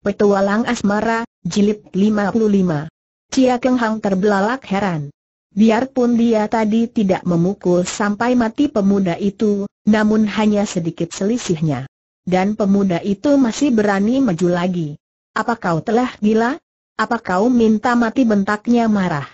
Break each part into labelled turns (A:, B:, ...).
A: Petualang Asmara, Jilid 55. Cia Keng Hang terbelalak heran. Biarpun dia tadi tidak memukul sampai mati pemuda itu, namun hanya sedikit selisihnya. Dan pemuda itu masih berani maju lagi. Apa kau telah gila? Apa kau minta mati bentaknya marah?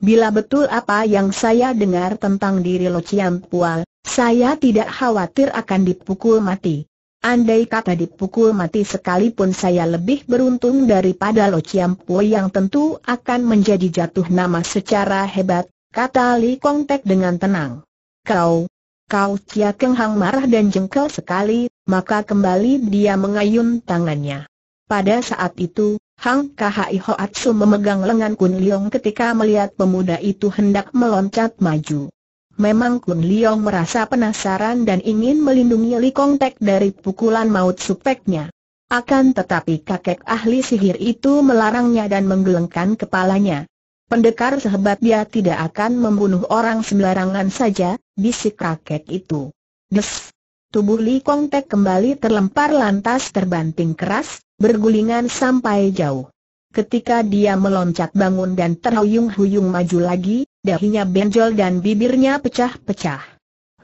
A: Bila betul apa yang saya dengar tentang diri Lo Cian Pual, saya tidak khawatir akan dipukul mati. Andai kata dipukul mati sekalipun saya lebih beruntung daripada Lo Chiam Po yang tentu akan menjadi jatuh nama secara hebat, kata Li Kong Tek dengan tenang. Kau, kau Chia Keng Hang marah dan jengkel sekali, maka kembali dia mengayun tangannya. Pada saat itu, Hang Kahai Hoatsu memegang lengan Kun Leong ketika melihat pemuda itu hendak meloncat maju. Memang Kun Liong merasa penasaran dan ingin melindungi Li Kong Tek dari pukulan maut supeknya. Akan tetapi kakek ahli sihir itu melarangnya dan menggelengkan kepalanya. Pendekar sehebat dia tidak akan membunuh orang sembarangan saja, bisik kakek itu. Des! Tubuh Li Kong Tek kembali terlempar lantas terbanting keras, bergulingan sampai jauh. Ketika dia meloncat bangun dan terhuyung-huyung maju lagi, dahinya benjol dan bibirnya pecah-pecah.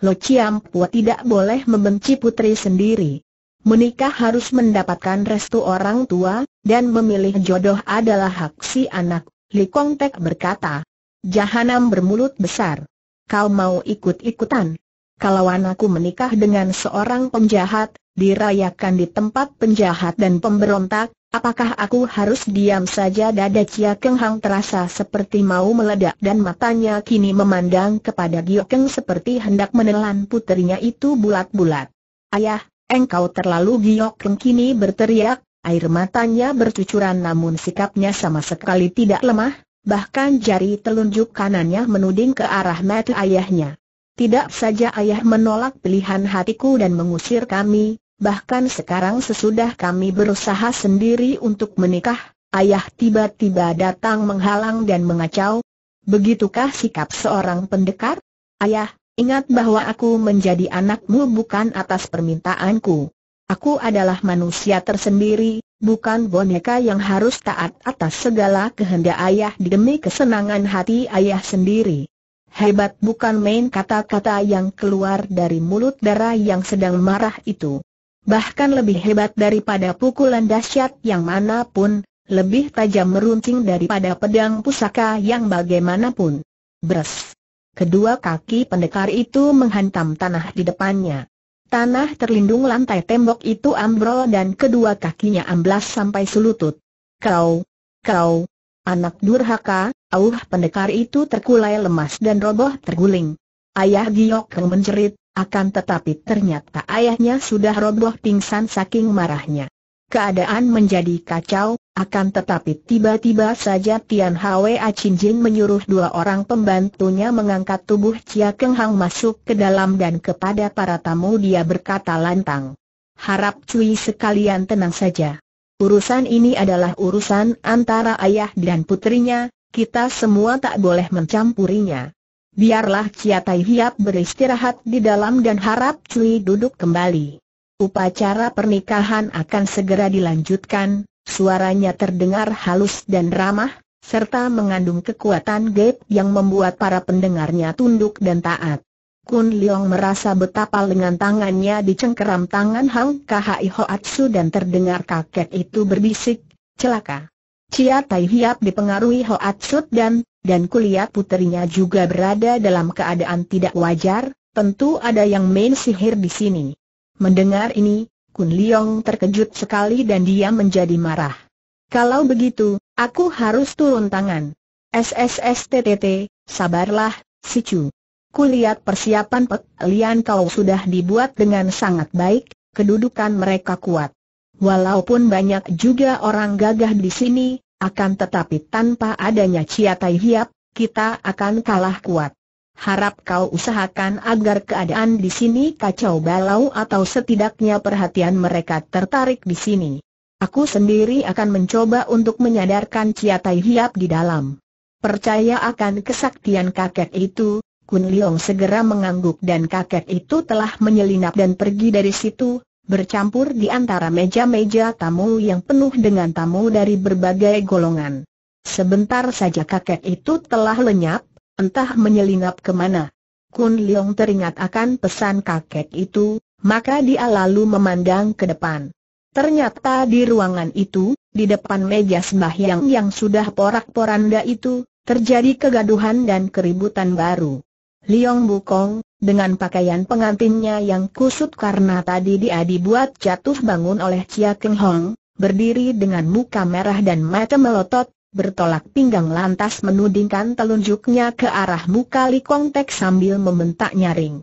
A: Lo Chiam Pua tidak boleh membenci putri sendiri. Menikah harus mendapatkan restu orang tua, dan memilih jodoh adalah hak si anak, Li Kong Tek berkata. Jahanam bermulut besar. Kau mau ikut-ikutan? Kalau anakku menikah dengan seorang penjahat, dirayakan di tempat penjahat dan pemberontak, Apakah aku harus diam saja dada Cia Keng Hang terasa seperti mau meledak dan matanya kini memandang kepada Gio Keng seperti hendak menelan puterinya itu bulat-bulat. Ayah, engkau terlalu Gio Keng kini berteriak, air matanya bercucuran namun sikapnya sama sekali tidak lemah, bahkan jari telunjuk kanannya menuding ke arah mata ayahnya. Tidak saja ayah menolak pilihan hatiku dan mengusir kami, bahkan sekarang sesudah kami berusaha sendiri untuk menikah, ayah tiba-tiba datang menghalang dan mengacau. Begitukah sikap seorang pendekar? Ayah, ingat bahwa aku menjadi anakmu bukan atas permintaanku. Aku adalah manusia tersendiri, bukan boneka yang harus taat atas segala kehendak ayah demi kesenangan hati ayah sendiri. Hebat bukan main kata-kata yang keluar dari mulut darah yang sedang marah itu bahkan lebih hebat daripada pukulan dahsyat yang manapun, lebih tajam meruncing daripada pedang pusaka yang bagaimanapun. Bres. Kedua kaki pendekar itu menghantam tanah di depannya. Tanah terlindung lantai tembok itu ambrol dan kedua kakinya amblas sampai selutut. Kau, kau, anak durhaka, auh pendekar itu terkulai lemas dan roboh terguling. Ayah Giok menjerit, akan tetapi ternyata ayahnya sudah roboh pingsan saking marahnya. Keadaan menjadi kacau, akan tetapi tiba-tiba saja Tian Hwa Chin Jin menyuruh dua orang pembantunya mengangkat tubuh Chia Keng Hang masuk ke dalam dan kepada para tamu dia berkata lantang. Harap cuy sekalian tenang saja. Urusan ini adalah urusan antara ayah dan putrinya, kita semua tak boleh mencampurinya. Biarlah Tai Hiap beristirahat di dalam dan harap Cui duduk kembali. Upacara pernikahan akan segera dilanjutkan, suaranya terdengar halus dan ramah, serta mengandung kekuatan gaib yang membuat para pendengarnya tunduk dan taat. Kun Leong merasa betapa lengan tangannya dicengkeram tangan Hang Kha Hoatsu dan terdengar kakek itu berbisik, celaka. Chia Tai Hiap dipengaruhi Hoat Sut dan, dan kulihat puterinya juga berada dalam keadaan tidak wajar, tentu ada yang main sihir di sini. Mendengar ini, Kun Leong terkejut sekali dan dia menjadi marah. Kalau begitu, aku harus turun tangan. SSSTTT, sabarlah, si Chu. Kulihat persiapan Pek Lian kau sudah dibuat dengan sangat baik, kedudukan mereka kuat. Walaupun banyak juga orang gagah di sini, akan tetapi tanpa adanya Cia Tai Hiap, kita akan kalah kuat. Harap kau usahakan agar keadaan di sini kacau balau atau setidaknya perhatian mereka tertarik di sini. Aku sendiri akan mencoba untuk menyadarkan Cia Tai Hiap di dalam. Percaya akan kesaktian kakek itu, Kun Liong segera mengangguk dan kakek itu telah menyelinap dan pergi dari situ, bercampur di antara meja-meja tamu yang penuh dengan tamu dari berbagai golongan. Sebentar saja kakek itu telah lenyap, entah menyelinap kemana. Kun Leong teringat akan pesan kakek itu, maka dia lalu memandang ke depan. Ternyata di ruangan itu, di depan meja sembahyang yang sudah porak-poranda itu, terjadi kegaduhan dan keributan baru. Leong Bukong, dengan pakaian pengantinnya yang kusut karena tadi dia dibuat jatuh bangun oleh Chia Keng Hong, berdiri dengan muka merah dan mata melotot, bertolak pinggang lantas menudingkan telunjuknya ke arah muka Li Kong Tek sambil membentak nyaring.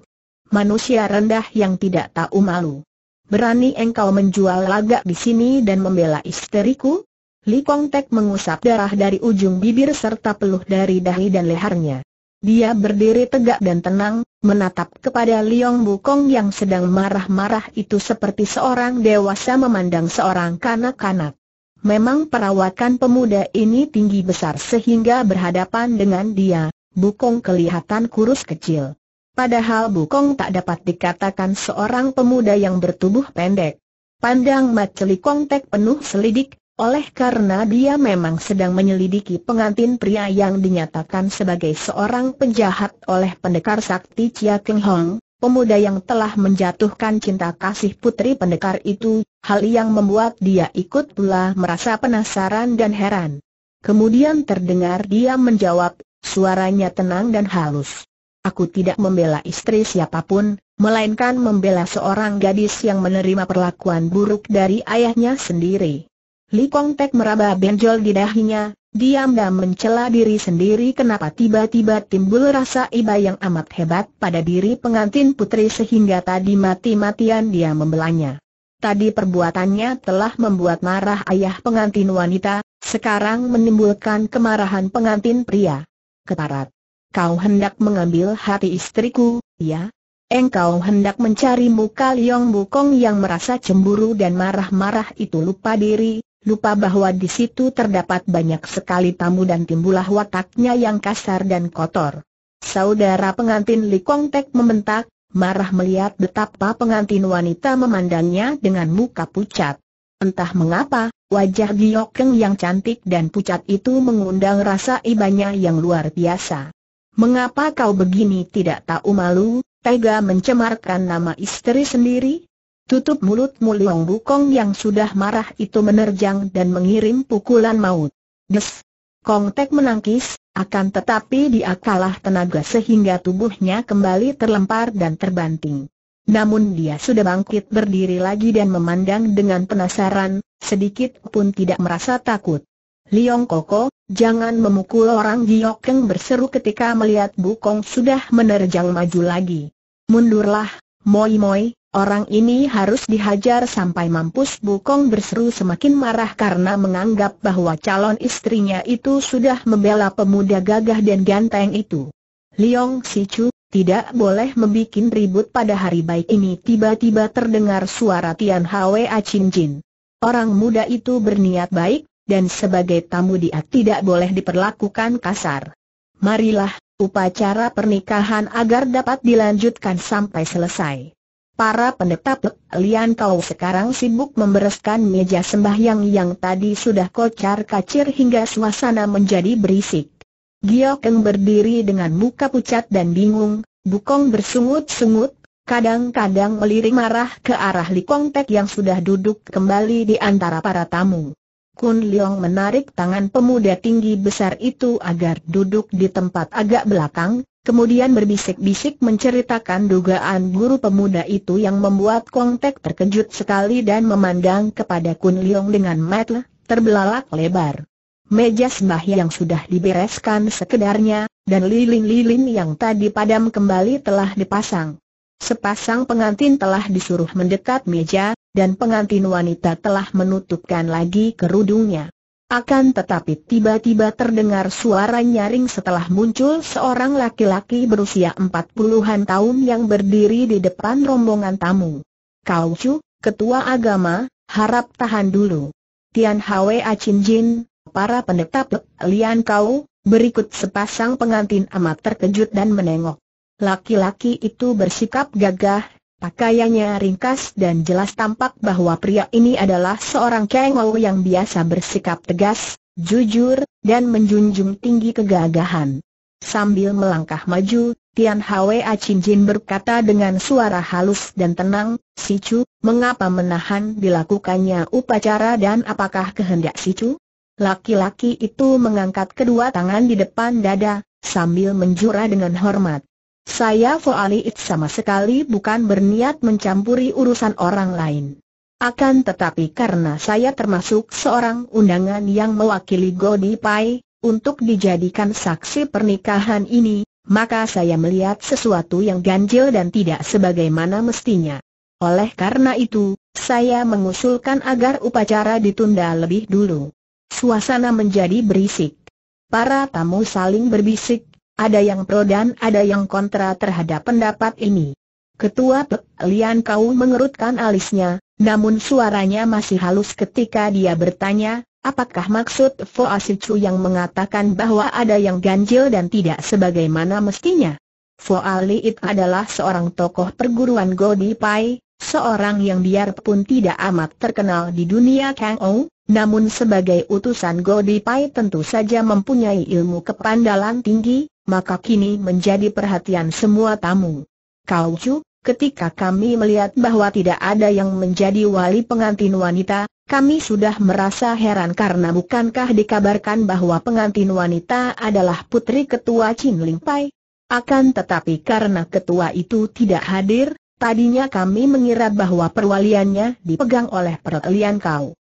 A: Manusia rendah yang tidak tahu malu. Berani engkau menjual lagak di sini dan membela isteriku? Li Kong Tek mengusap darah dari ujung bibir serta peluh dari dahi dan lehernya. Dia berdiri tegak dan tenang, menatap kepada Liong Bukong yang sedang marah-marah itu seperti seorang dewasa memandang seorang kanak-kanak. Memang perawakan pemuda ini tinggi besar sehingga berhadapan dengan dia, Bukong kelihatan kurus kecil. Padahal Bukong tak dapat dikatakan seorang pemuda yang bertubuh pendek. Pandang Mat Celikong Tek penuh selidik, oleh karena dia memang sedang menyelidiki pengantin pria yang dinyatakan sebagai seorang penjahat oleh pendekar sakti Chia Keng Hong, pemuda yang telah menjatuhkan cinta kasih putri pendekar itu, hal yang membuat dia ikut pula merasa penasaran dan heran. Kemudian terdengar dia menjawab, suaranya tenang dan halus. Aku tidak membela istri siapapun, melainkan membela seorang gadis yang menerima perlakuan buruk dari ayahnya sendiri. Li Kong Tek meraba benjol di dahinya, diam-diam mencela diri sendiri kenapa tiba-tiba timbul rasa iba yang amat hebat pada diri pengantin putri sehingga tadi mati-matian dia membelanya. Tadi perbuatannya telah membuat marah ayah pengantin wanita, sekarang menimbulkan kemarahan pengantin pria. Ketarat. Kau hendak mengambil hati istriku, ya? Engkau hendak mencari muka Liong Bukong yang merasa cemburu dan marah-marah itu lupa diri, lupa bahwa di situ terdapat banyak sekali tamu dan timbulah wataknya yang kasar dan kotor. Saudara pengantin Li Kong Tek membentak, marah melihat betapa pengantin wanita memandangnya dengan muka pucat. Entah mengapa, wajah Giokeng yang cantik dan pucat itu mengundang rasa ibanya yang luar biasa. Mengapa kau begini tidak tahu malu, tega mencemarkan nama istri sendiri? Tutup mulut, Leong Bukong yang sudah marah itu menerjang dan mengirim pukulan maut. Des! Kong Tek menangkis, akan tetapi dia kalah tenaga sehingga tubuhnya kembali terlempar dan terbanting. Namun dia sudah bangkit berdiri lagi dan memandang dengan penasaran, sedikit pun tidak merasa takut. Liong Koko, jangan memukul orang Giokeng berseru ketika melihat Bukong sudah menerjang maju lagi. Mundurlah, Moi Moi, Orang ini harus dihajar sampai mampus Bukong berseru semakin marah karena menganggap bahwa calon istrinya itu sudah membela pemuda gagah dan ganteng itu. Liong Chu tidak boleh membuat ribut pada hari baik ini tiba-tiba terdengar suara Tian Hwa Chin Jin. Orang muda itu berniat baik, dan sebagai tamu dia tidak boleh diperlakukan kasar. Marilah, upacara pernikahan agar dapat dilanjutkan sampai selesai. Para pendeta Pek Lian kau sekarang sibuk membereskan meja sembahyang yang tadi sudah kocar kacir hingga suasana menjadi berisik. Giokeng berdiri dengan muka pucat dan bingung, Bukong bersungut-sungut, kadang-kadang melirik marah ke arah Likong Tek yang sudah duduk kembali di antara para tamu. Kun Leong menarik tangan pemuda tinggi besar itu agar duduk di tempat agak belakang, kemudian berbisik-bisik menceritakan dugaan guru pemuda itu yang membuat Kong Tek terkejut sekali dan memandang kepada Kun Leong dengan mata terbelalak lebar. Meja sembah yang sudah dibereskan sekedarnya, dan lilin-lilin yang tadi padam kembali telah dipasang. Sepasang pengantin telah disuruh mendekat meja, dan pengantin wanita telah menutupkan lagi kerudungnya. Akan tetapi tiba-tiba terdengar suara nyaring setelah muncul seorang laki-laki berusia empat puluhan tahun yang berdiri di depan rombongan tamu. Kau Chu, ketua agama, harap tahan dulu. Tian Hwe Achin Jin, para pendeta Pek Lian Kau, berikut sepasang pengantin amat terkejut dan menengok. Laki-laki itu bersikap gagah, Pakaiannya ringkas dan jelas tampak bahwa pria ini adalah seorang kengol yang biasa bersikap tegas, jujur, dan menjunjung tinggi kegagahan. Sambil melangkah maju, Tian Hwa Chin Jin berkata dengan suara halus dan tenang, Si Chu, mengapa menahan dilakukannya upacara dan apakah kehendak Si Chu? Laki-laki itu mengangkat kedua tangan di depan dada, sambil menjura dengan hormat. Saya Foali It sama sekali bukan berniat mencampuri urusan orang lain. Akan tetapi karena saya termasuk seorang undangan yang mewakili Godi Pai, untuk dijadikan saksi pernikahan ini, maka saya melihat sesuatu yang ganjil dan tidak sebagaimana mestinya. Oleh karena itu, saya mengusulkan agar upacara ditunda lebih dulu. Suasana menjadi berisik. Para tamu saling berbisik, ada yang pro dan ada yang kontra terhadap pendapat ini. Ketua Pek Lian Kau mengerutkan alisnya, namun suaranya masih halus ketika dia bertanya, Apakah maksud Fo Asicu yang mengatakan bahwa ada yang ganjil dan tidak sebagaimana mestinya? Fo Aliit adalah seorang tokoh perguruan Godi Pai, seorang yang biarpun tidak amat terkenal di dunia Kang Ong, namun sebagai utusan Godipai tentu saja mempunyai ilmu kepandalan tinggi, maka kini menjadi perhatian semua tamu. Kau Chu, ketika kami melihat bahwa tidak ada yang menjadi wali pengantin wanita, kami sudah merasa heran karena bukankah dikabarkan bahwa pengantin wanita adalah putri ketua Chin Ling Pai? Akan tetapi karena ketua itu tidak hadir, tadinya kami mengira bahwa perwaliannya dipegang oleh perwalian kau.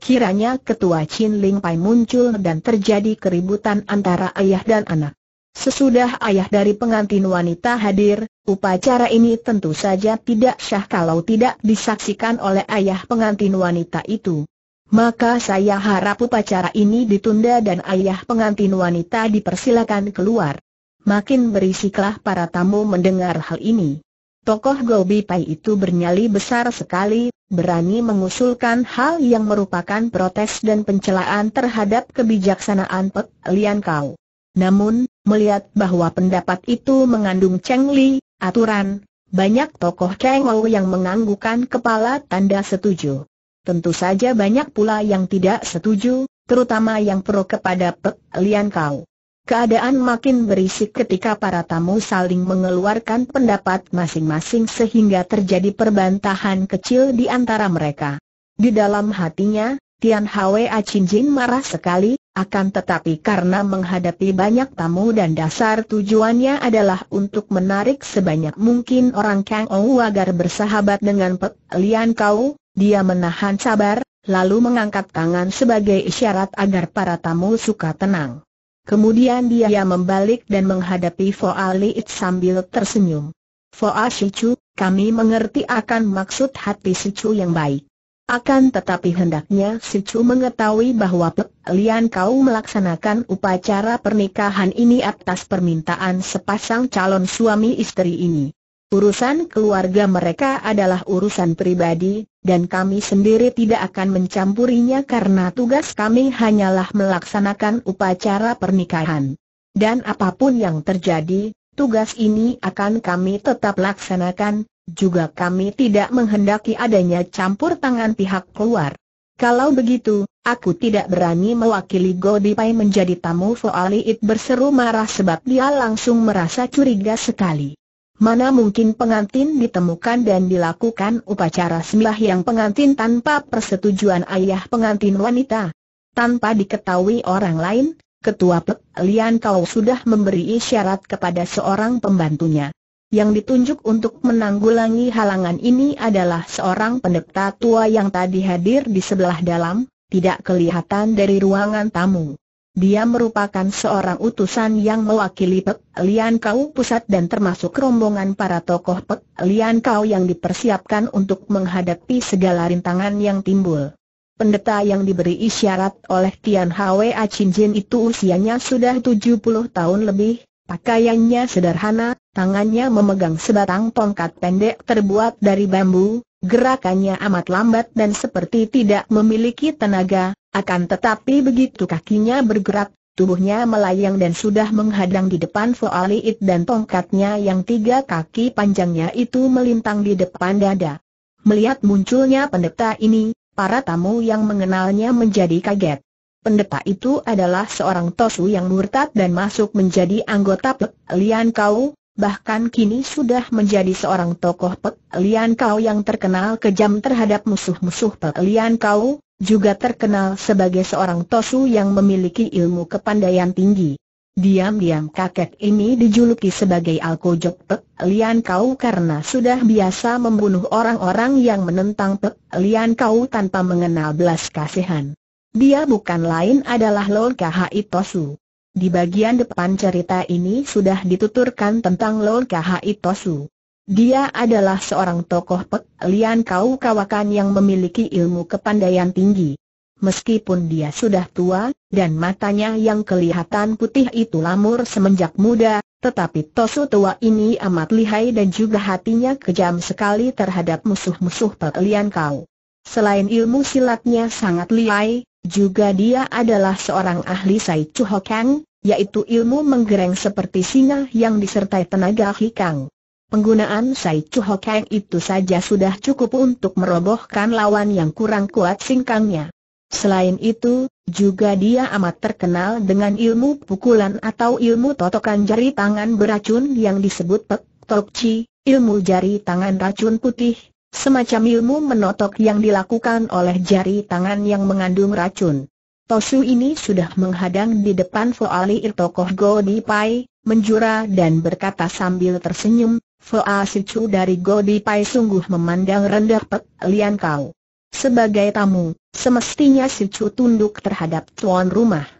A: Kiranya ketua Chin Ling Pai muncul dan terjadi keributan antara ayah dan anak. Sesudah ayah dari pengantin wanita hadir, upacara ini tentu saja tidak sah kalau tidak disaksikan oleh ayah pengantin wanita itu. Maka saya harap upacara ini ditunda dan ayah pengantin wanita dipersilakan keluar. Makin berisiklah para tamu mendengar hal ini. Tokoh Gobi Pai itu bernyali besar sekali, berani mengusulkan hal yang merupakan protes dan pencelaan terhadap kebijaksanaan Pek Lian Kau. Namun, melihat bahwa pendapat itu mengandung cengli, aturan, banyak tokoh cengol yang menganggukkan kepala tanda setuju. Tentu saja banyak pula yang tidak setuju, terutama yang pro kepada Pek Lian Kau. Keadaan makin berisik ketika para tamu saling mengeluarkan pendapat masing-masing sehingga terjadi perbantahan kecil di antara mereka. Di dalam hatinya, Tian Hwa Chin Jin marah sekali, akan tetapi karena menghadapi banyak tamu dan dasar tujuannya adalah untuk menarik sebanyak mungkin orang Kang Ou agar bersahabat dengan Pek Lian Kau, dia menahan sabar, lalu mengangkat tangan sebagai isyarat agar para tamu suka tenang. Kemudian dia membalik dan menghadapi Foa Liit sambil tersenyum. Foa Sicu, kami mengerti akan maksud hati Sicu yang baik. Akan tetapi hendaknya Sicu mengetahui bahwa pelian kau melaksanakan upacara pernikahan ini atas permintaan sepasang calon suami istri ini. Urusan keluarga mereka adalah urusan pribadi, dan kami sendiri tidak akan mencampurinya karena tugas kami hanyalah melaksanakan upacara pernikahan. Dan apapun yang terjadi, tugas ini akan kami tetap laksanakan, juga kami tidak menghendaki adanya campur tangan pihak keluar. Kalau begitu, aku tidak berani mewakili Godipai menjadi tamu Foali It berseru marah sebab dia langsung merasa curiga sekali. Mana mungkin pengantin ditemukan dan dilakukan upacara sembah yang pengantin tanpa persetujuan ayah pengantin wanita. Tanpa diketahui orang lain, Ketua Pek Lian Kau sudah memberi isyarat kepada seorang pembantunya. Yang ditunjuk untuk menanggulangi halangan ini adalah seorang pendeta tua yang tadi hadir di sebelah dalam, tidak kelihatan dari ruangan tamu. Dia merupakan seorang utusan yang mewakili Pek Lian Kau pusat dan termasuk rombongan para tokoh Pek Lian Kau yang dipersiapkan untuk menghadapi segala rintangan yang timbul. Pendeta yang diberi isyarat oleh Tian Hwa Chin Jin itu usianya sudah 70 tahun lebih, pakaiannya sederhana, tangannya memegang sebatang tongkat pendek terbuat dari bambu, Gerakannya amat lambat dan seperti tidak memiliki tenaga, akan tetapi begitu kakinya bergerak, tubuhnya melayang dan sudah menghadang di depan Fualiit dan tongkatnya yang tiga kaki panjangnya itu melintang di depan dada. Melihat munculnya pendeta ini, para tamu yang mengenalnya menjadi kaget. Pendeta itu adalah seorang tosu yang murtad dan masuk menjadi anggota Lian Kau, bahkan kini sudah menjadi seorang tokoh Pek Lian Kau yang terkenal kejam terhadap musuh-musuh Pek Lian Kau, juga terkenal sebagai seorang tosu yang memiliki ilmu kepandaian tinggi. Diam-diam kakek ini dijuluki sebagai Alkojok Pek Lian Kau karena sudah biasa membunuh orang-orang yang menentang Pek Lian Kau tanpa mengenal belas kasihan. Dia bukan lain adalah Lol Kahai Tosu. Di bagian depan cerita ini sudah dituturkan tentang Lol Kahai Tosu. Dia adalah seorang tokoh Pek Lian Kau Kawakan yang memiliki ilmu kepandaian tinggi. Meskipun dia sudah tua, dan matanya yang kelihatan putih itu lamur semenjak muda, tetapi Tosu tua ini amat lihai dan juga hatinya kejam sekali terhadap musuh-musuh Pek Lian Kau. Selain ilmu silatnya sangat lihai, juga dia adalah seorang ahli Sai Chu Kang, yaitu ilmu menggereng seperti singa yang disertai tenaga hikang. Penggunaan Sai Chu Kang itu saja sudah cukup untuk merobohkan lawan yang kurang kuat singkangnya. Selain itu, juga dia amat terkenal dengan ilmu pukulan atau ilmu totokan jari tangan beracun yang disebut Pek Tok Chi, ilmu jari tangan racun putih, Semacam ilmu menotok yang dilakukan oleh jari tangan yang mengandung racun. Tosu ini sudah menghadang di depan Foali tokoh Godi Pai, menjura dan berkata sambil tersenyum, Foa Sicu dari Godi Pai sungguh memandang rendah Pek Lian kau. Sebagai tamu, semestinya Sicu tunduk terhadap tuan rumah.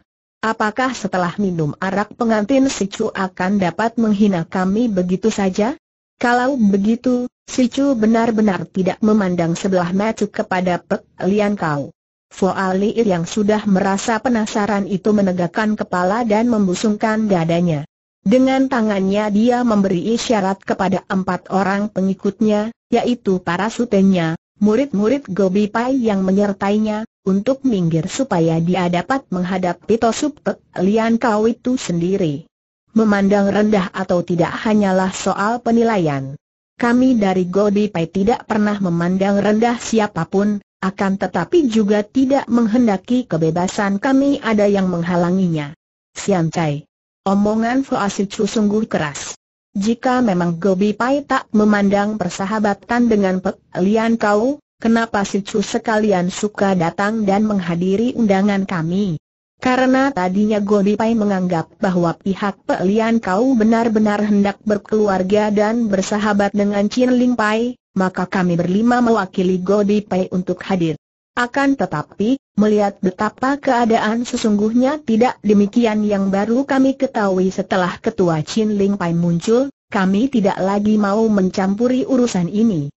A: Apakah setelah minum arak pengantin Sicu akan dapat menghina kami begitu saja? Kalau begitu, Si Chu benar-benar tidak memandang sebelah mata kepada Pek Lian Kau. Foa yang sudah merasa penasaran itu menegakkan kepala dan membusungkan dadanya. Dengan tangannya dia memberi isyarat kepada empat orang pengikutnya, yaitu para sutenya, murid-murid Gobi Pai yang menyertainya, untuk minggir supaya dia dapat menghadap Tosup Pek Lian Kau itu sendiri. Memandang rendah atau tidak hanyalah soal penilaian. Kami dari Godipai tidak pernah memandang rendah siapapun, akan tetapi juga tidak menghendaki kebebasan kami ada yang menghalanginya. Sian Cai. Omongan Foasicu sungguh keras. Jika memang Gobi Pai tak memandang persahabatan dengan Pek Lian Kau, kenapa si sekalian suka datang dan menghadiri undangan kami? Karena tadinya Pai menganggap bahwa pihak Pek Kau benar-benar hendak berkeluarga dan bersahabat dengan Chin Ling Pai, maka kami berlima mewakili Pai untuk hadir. Akan tetapi, melihat betapa keadaan sesungguhnya tidak demikian yang baru kami ketahui setelah ketua Chin Ling Pai muncul, kami tidak lagi mau mencampuri urusan ini.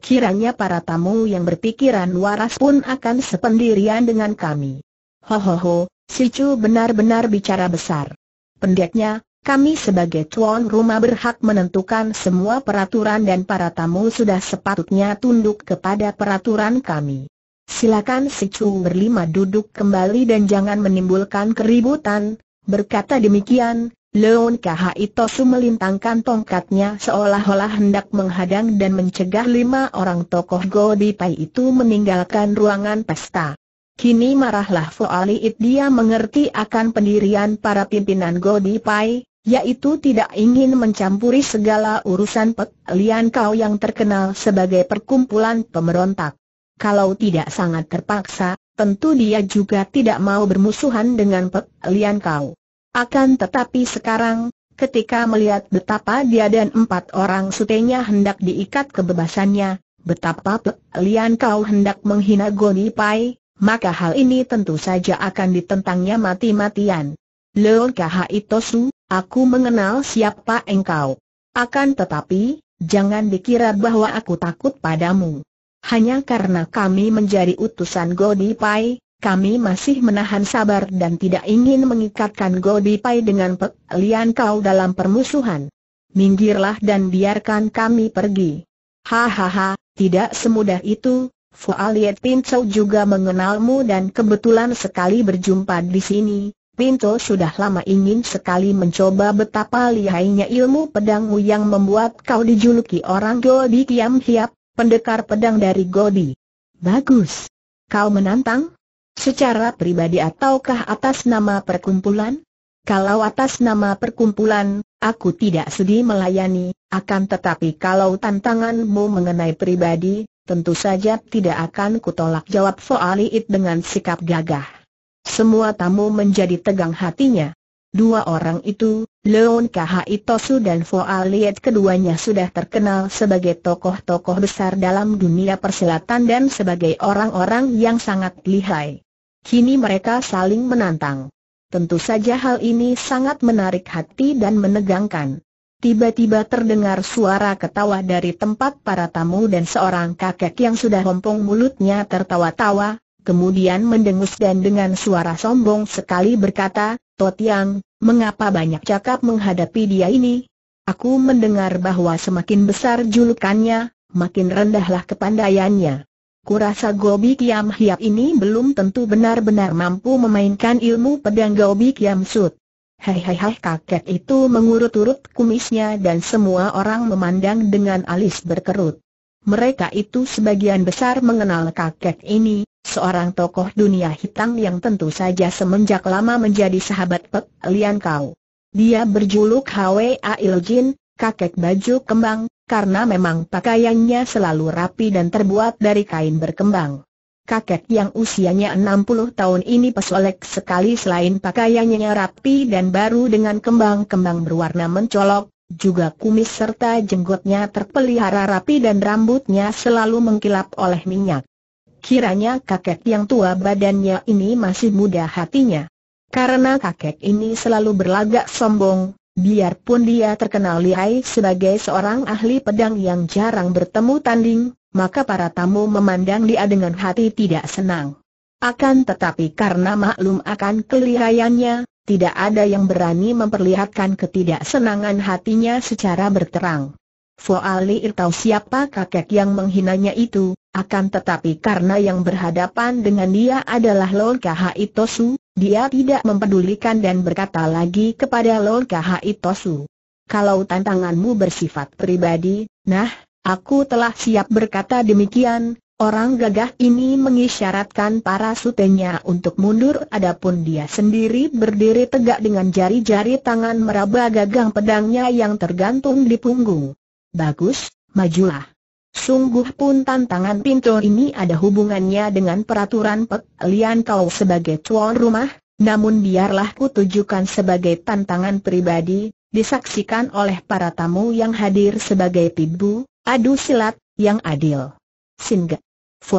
A: Kiranya para tamu yang berpikiran waras pun akan sependirian dengan kami. Hohoho, Si Chu benar-benar bicara besar. Pendeknya, kami sebagai tuan rumah berhak menentukan semua peraturan dan para tamu sudah sepatutnya tunduk kepada peraturan kami. Silakan si Chu berlima duduk kembali dan jangan menimbulkan keributan, berkata demikian, Leon Kahai melintangkan tongkatnya seolah-olah hendak menghadang dan mencegah lima orang tokoh Godipai Pai itu meninggalkan ruangan pesta. Kini marahlah Fualiit dia mengerti akan pendirian para pimpinan Godipai, yaitu tidak ingin mencampuri segala urusan Pek Lian Kau yang terkenal sebagai perkumpulan pemberontak. Kalau tidak sangat terpaksa, tentu dia juga tidak mau bermusuhan dengan Pek Lian Kau. Akan tetapi sekarang, ketika melihat betapa dia dan empat orang sutenya hendak diikat kebebasannya, betapa Pek Lian Kau hendak menghina Godi Pai, maka hal ini tentu saja akan ditentangnya mati-matian. Leon Kahai Tosu, aku mengenal siapa engkau. Akan tetapi, jangan dikira bahwa aku takut padamu. Hanya karena kami menjadi utusan Godi Pai, kami masih menahan sabar dan tidak ingin mengikatkan Godi Pai dengan pelian kau dalam permusuhan. Minggirlah dan biarkan kami pergi. Hahaha, tidak semudah itu, Foalie Pinto juga mengenalmu dan kebetulan sekali berjumpa di sini. Pinto sudah lama ingin sekali mencoba betapa lihainya ilmu pedangmu yang membuat kau dijuluki orang Godi Kiam Hiap, pendekar pedang dari Godi. Bagus. Kau menantang? Secara pribadi ataukah atas nama perkumpulan? Kalau atas nama perkumpulan, aku tidak sedih melayani, akan tetapi kalau tantanganmu mengenai pribadi, tentu saja tidak akan kutolak jawab Foaliit dengan sikap gagah. Semua tamu menjadi tegang hatinya. Dua orang itu, Leon K.H. Tosu dan Foaliet keduanya sudah terkenal sebagai tokoh-tokoh besar dalam dunia persilatan dan sebagai orang-orang yang sangat lihai. Kini mereka saling menantang. Tentu saja hal ini sangat menarik hati dan menegangkan. Tiba-tiba terdengar suara ketawa dari tempat para tamu dan seorang kakek yang sudah rompong mulutnya tertawa-tawa, kemudian mendengus dan dengan suara sombong sekali berkata, Totiang, mengapa banyak cakap menghadapi dia ini? Aku mendengar bahwa semakin besar julukannya, makin rendahlah kepandaiannya. Kurasa Gobi Kiam Hiap ini belum tentu benar-benar mampu memainkan ilmu pedang Gobi Kiam Sud. Hai hai hai kakek itu mengurut-urut kumisnya dan semua orang memandang dengan alis berkerut. Mereka itu sebagian besar mengenal kakek ini, seorang tokoh dunia hitam yang tentu saja semenjak lama menjadi sahabat Pek Lian Kau. Dia berjuluk Hwa Iljin, kakek baju kembang, karena memang pakaiannya selalu rapi dan terbuat dari kain berkembang. Kakek yang usianya 60 tahun ini pesolek sekali selain pakaiannya rapi dan baru dengan kembang-kembang berwarna mencolok, juga kumis serta jenggotnya terpelihara rapi dan rambutnya selalu mengkilap oleh minyak. Kiranya kakek yang tua badannya ini masih muda hatinya. Karena kakek ini selalu berlagak sombong, biarpun dia terkenal lihai sebagai seorang ahli pedang yang jarang bertemu tanding, maka para tamu memandang dia dengan hati tidak senang. Akan tetapi karena maklum akan kelihayannya, tidak ada yang berani memperlihatkan ketidaksenangan hatinya secara berterang. Fuali Irtau siapa kakek yang menghinanya itu, akan tetapi karena yang berhadapan dengan dia adalah Lord Kahai Tosu, dia tidak mempedulikan dan berkata lagi kepada Lord Kahai Tosu. Kalau tantanganmu bersifat pribadi, nah, Aku telah siap berkata demikian, orang gagah ini mengisyaratkan para sutenya untuk mundur adapun dia sendiri berdiri tegak dengan jari-jari tangan meraba gagang pedangnya yang tergantung di punggung. Bagus, majulah. Sungguh pun tantangan pintu ini ada hubungannya dengan peraturan Pek Lian kau sebagai tuan rumah, namun biarlah kutujukan sebagai tantangan pribadi, disaksikan oleh para tamu yang hadir sebagai pibu, Adu silat, yang adil. Singa.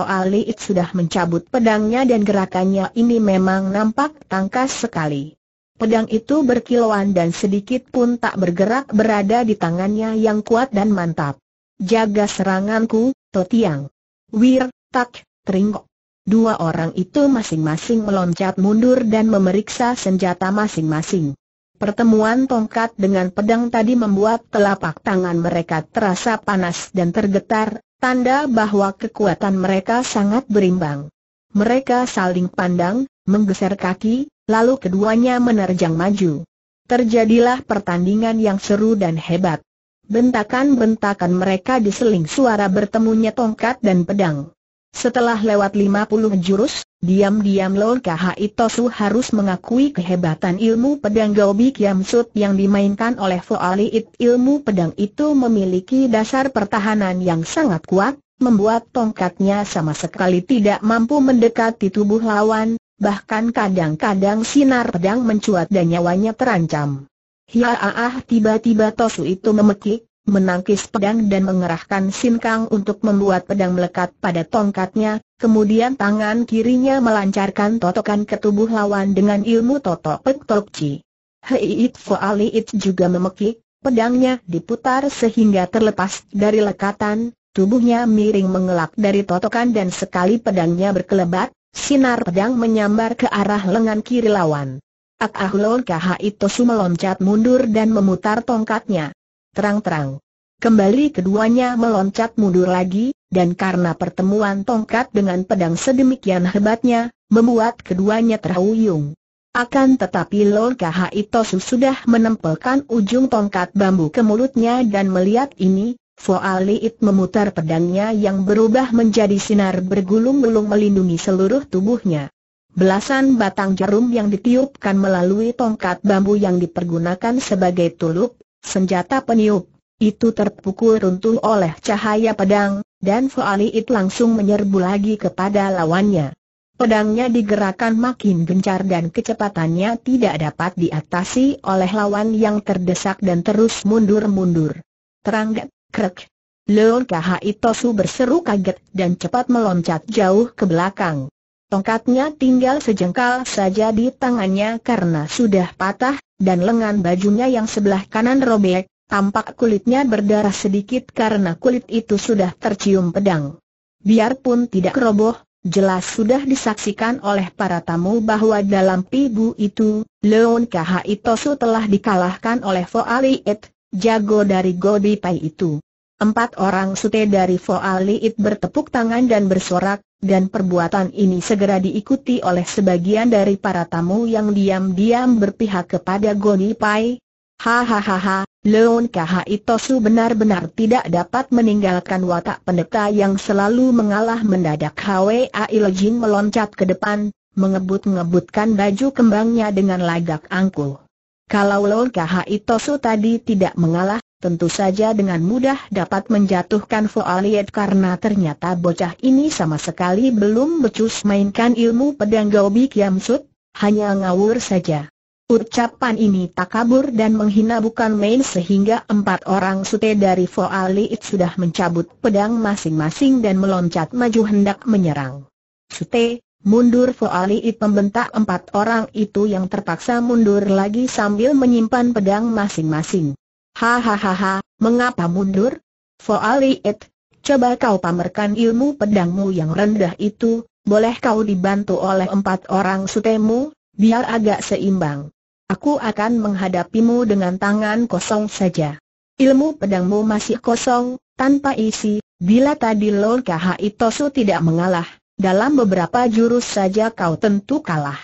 A: Ali It sudah mencabut pedangnya dan gerakannya ini memang nampak tangkas sekali. Pedang itu berkilauan dan sedikit pun tak bergerak berada di tangannya yang kuat dan mantap. Jaga seranganku, Totiang. Wir, Tak, Teringok. Dua orang itu masing-masing meloncat mundur dan memeriksa senjata masing-masing. Pertemuan tongkat dengan pedang tadi membuat telapak tangan mereka terasa panas dan tergetar, tanda bahwa kekuatan mereka sangat berimbang. Mereka saling pandang, menggeser kaki, lalu keduanya menerjang maju. Terjadilah pertandingan yang seru dan hebat. Bentakan-bentakan mereka diseling suara bertemunya tongkat dan pedang. Setelah lewat 50 jurus, Diam-diam Lord Kahai harus mengakui kehebatan ilmu pedang Gobi Kiam yang dimainkan oleh Foali Ilmu pedang itu memiliki dasar pertahanan yang sangat kuat, membuat tongkatnya sama sekali tidak mampu mendekati tubuh lawan, bahkan kadang-kadang sinar pedang mencuat dan nyawanya terancam. Hiya-ah-ah tiba-tiba Tosu itu memekik, menangkis pedang dan mengerahkan sinkang untuk membuat pedang melekat pada tongkatnya, kemudian tangan kirinya melancarkan totokan ke tubuh lawan dengan ilmu totok Pek Tok Chi. Hei It Fo Ali It juga memekik, pedangnya diputar sehingga terlepas dari lekatan, tubuhnya miring mengelak dari totokan dan sekali pedangnya berkelebat, sinar pedang menyambar ke arah lengan kiri lawan. Ak Ahlon Kahai Tosu meloncat mundur dan memutar tongkatnya terang-terang. Kembali keduanya meloncat mundur lagi, dan karena pertemuan tongkat dengan pedang sedemikian hebatnya, membuat keduanya terhuyung. Akan tetapi Lord KHI Tosu sudah menempelkan ujung tongkat bambu ke mulutnya dan melihat ini, Foa Liit memutar pedangnya yang berubah menjadi sinar bergulung-gulung melindungi seluruh tubuhnya. Belasan batang jarum yang ditiupkan melalui tongkat bambu yang dipergunakan sebagai tulup, Senjata peniup, itu terpukul runtuh oleh cahaya pedang, dan It langsung menyerbu lagi kepada lawannya. Pedangnya digerakkan makin gencar dan kecepatannya tidak dapat diatasi oleh lawan yang terdesak dan terus mundur-mundur. Terangkat, krek. Leon Kahaitosu berseru kaget dan cepat meloncat jauh ke belakang. Tongkatnya tinggal sejengkal saja di tangannya karena sudah patah, dan lengan bajunya yang sebelah kanan robek, tampak kulitnya berdarah sedikit karena kulit itu sudah tercium pedang. Biarpun tidak roboh, jelas sudah disaksikan oleh para tamu bahwa dalam pibu itu, Leon Kahai Tosu telah dikalahkan oleh Foaliit, jago dari Gobi Pai itu. Empat orang sute dari Foaliit bertepuk tangan dan bersorak, dan perbuatan ini segera diikuti oleh sebagian dari para tamu yang diam-diam berpihak kepada Goni Pai. Hahaha, Leon Kahitosu benar-benar tidak dapat meninggalkan watak pendeta yang selalu mengalah mendadak Hwa Ilojin meloncat ke depan, mengebut-ngebutkan baju kembangnya dengan lagak angkuh. Kalau Leon Kahitosu tadi tidak mengalah, tentu saja dengan mudah dapat menjatuhkan Foaliet karena ternyata bocah ini sama sekali belum becus mainkan ilmu pedang Gobi Kiam Sut, hanya ngawur saja. Ucapan ini tak kabur dan menghina bukan main sehingga empat orang sute dari Foaliit sudah mencabut pedang masing-masing dan meloncat maju hendak menyerang. Sute, mundur Foaliit membentak empat orang itu yang terpaksa mundur lagi sambil menyimpan pedang masing-masing. Hahaha, mengapa mundur? Foaliet, coba kau pamerkan ilmu pedangmu yang rendah itu, boleh kau dibantu oleh empat orang sutemu, biar agak seimbang. Aku akan menghadapimu dengan tangan kosong saja. Ilmu pedangmu masih kosong, tanpa isi, bila tadi Lord KHI Tosu tidak mengalah, dalam beberapa jurus saja kau tentu kalah.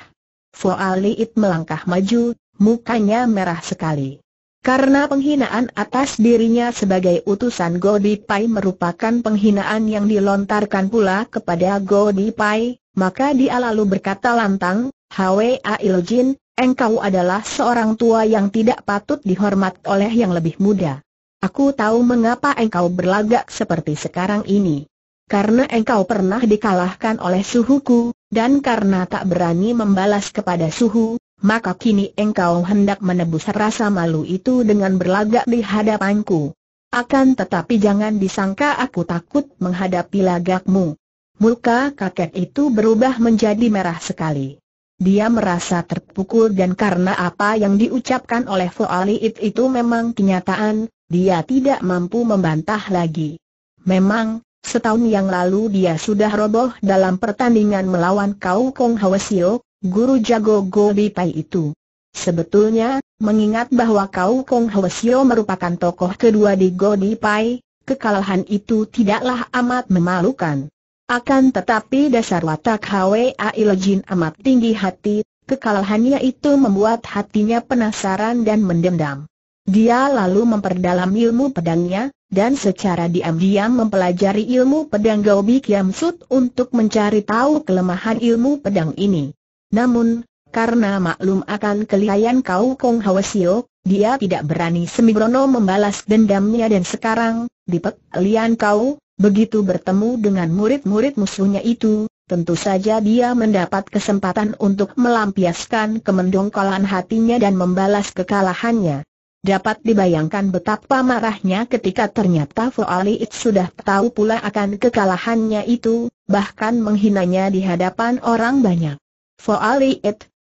A: Foaliit melangkah maju, mukanya merah sekali. Karena penghinaan atas dirinya sebagai utusan Godi Pai merupakan penghinaan yang dilontarkan pula kepada Godi Pai, maka dia lalu berkata lantang, Hwa Iljin, engkau adalah seorang tua yang tidak patut dihormat oleh yang lebih muda. Aku tahu mengapa engkau berlagak seperti sekarang ini. Karena engkau pernah dikalahkan oleh suhuku, dan karena tak berani membalas kepada suhu, maka kini engkau hendak menebus rasa malu itu dengan berlagak di hadapanku. Akan tetapi jangan disangka aku takut menghadapi lagakmu. Muka kakek itu berubah menjadi merah sekali. Dia merasa terpukul dan karena apa yang diucapkan oleh Fualiit itu memang kenyataan, dia tidak mampu membantah lagi. Memang, setahun yang lalu dia sudah roboh dalam pertandingan melawan Kau Kong Hwasio, guru jago Gobi Pai itu. Sebetulnya, mengingat bahwa Kau Kong Hwasyo merupakan tokoh kedua di Gobi Pai, kekalahan itu tidaklah amat memalukan. Akan tetapi dasar watak Hwai Lojin amat tinggi hati, kekalahannya itu membuat hatinya penasaran dan mendendam. Dia lalu memperdalam ilmu pedangnya, dan secara diam-diam mempelajari ilmu pedang Gobi Kiam untuk mencari tahu kelemahan ilmu pedang ini. Namun, karena maklum akan kelihayan kau Kong Hwasio, dia tidak berani sembrono membalas dendamnya dan sekarang, di lian kau, begitu bertemu dengan murid-murid musuhnya itu, tentu saja dia mendapat kesempatan untuk melampiaskan kemendongkolan hatinya dan membalas kekalahannya. Dapat dibayangkan betapa marahnya ketika ternyata Foaliit sudah tahu pula akan kekalahannya itu, bahkan menghinanya di hadapan orang banyak. Foali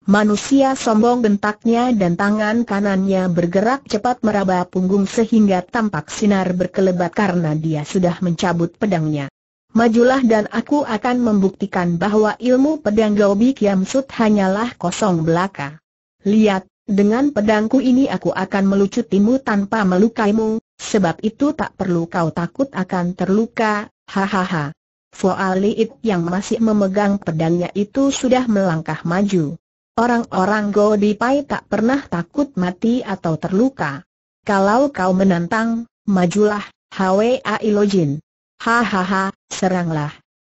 A: manusia sombong bentaknya dan tangan kanannya bergerak cepat meraba punggung sehingga tampak sinar berkelebat karena dia sudah mencabut pedangnya. Majulah dan aku akan membuktikan bahwa ilmu pedang Gobi Kiam Sut hanyalah kosong belaka. Lihat, dengan pedangku ini aku akan melucutimu tanpa melukaimu, sebab itu tak perlu kau takut akan terluka, hahaha. Foa Liit yang masih memegang pedangnya itu sudah melangkah maju. Orang-orang Pai tak pernah takut mati atau terluka. Kalau kau menantang, majulah, Hwa Ilojin. Hahaha, seranglah.